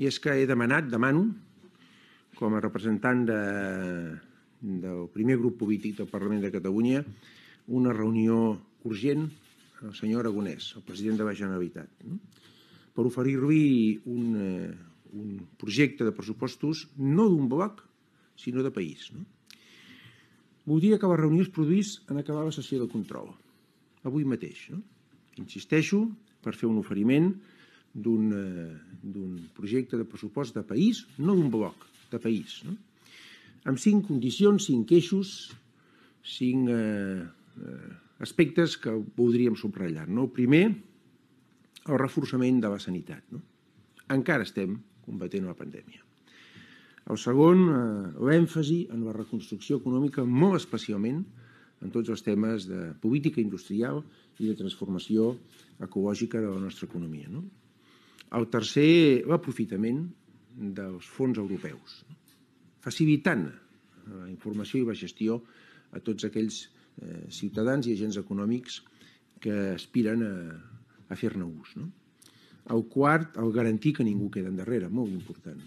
i és que he demanat, demano, com a representant de, del primer grup polític del Parlament de Catalunya, una reunió urgent al senyor Aragonès, el president de la Generalitat, per oferir-li un, eh, un projecte de pressupostos no d'un bloc, sinó de país. No? Voldria que la reunió es produís en acabar la sessió de control, avui mateix. No? Insisteixo, per fer un oferiment d'un eh, projecte de pressupost de país, no d'un bloc, de país. No? Amb cinc condicions, cinc eixos, cinc eh, aspectes que voldríem subratllar. No? El primer, el reforçament de la sanitat. No? Encara estem combatent la pandèmia. El segon, eh, l'èmfasi en la reconstrucció econòmica, molt especialment en tots els temes de política industrial i de transformació ecològica de la nostra economia. No? El tercer, l'aprofitament dels fons europeus, facilitant eh, la informació i la gestió a tots aquells eh, ciutadans i agents econòmics que aspiren a, a fer-ne ús. No? El quart, el garantir que ningú queda endarrere, molt important.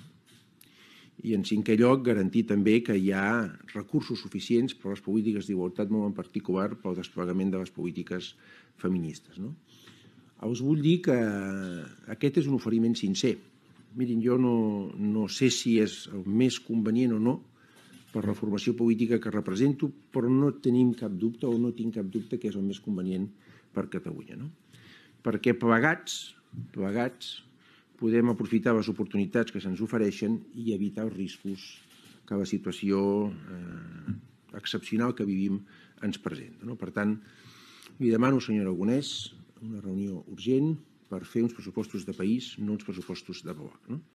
I en cinquè lloc, garantir també que hi ha recursos suficients per a les polítiques d'igualtat, molt en particular pel desplegament de les polítiques feministes. No? Ah, us vull dir que aquest és un oferiment sincer. Mirin, jo no, no sé si és el més convenient o no per la formació política que represento, però no tenim cap dubte o no tinc cap dubte que és el més convenient per Catalunya. No? Perquè plegats, plegats, podem aprofitar les oportunitats que se'ns ofereixen i evitar els riscos que la situació eh, excepcional que vivim ens presenta. No? Per tant, li demano, senyor Agonès, una reunió urgent per fer uns pressupostos de país, no uns pressupostos de bloc. No?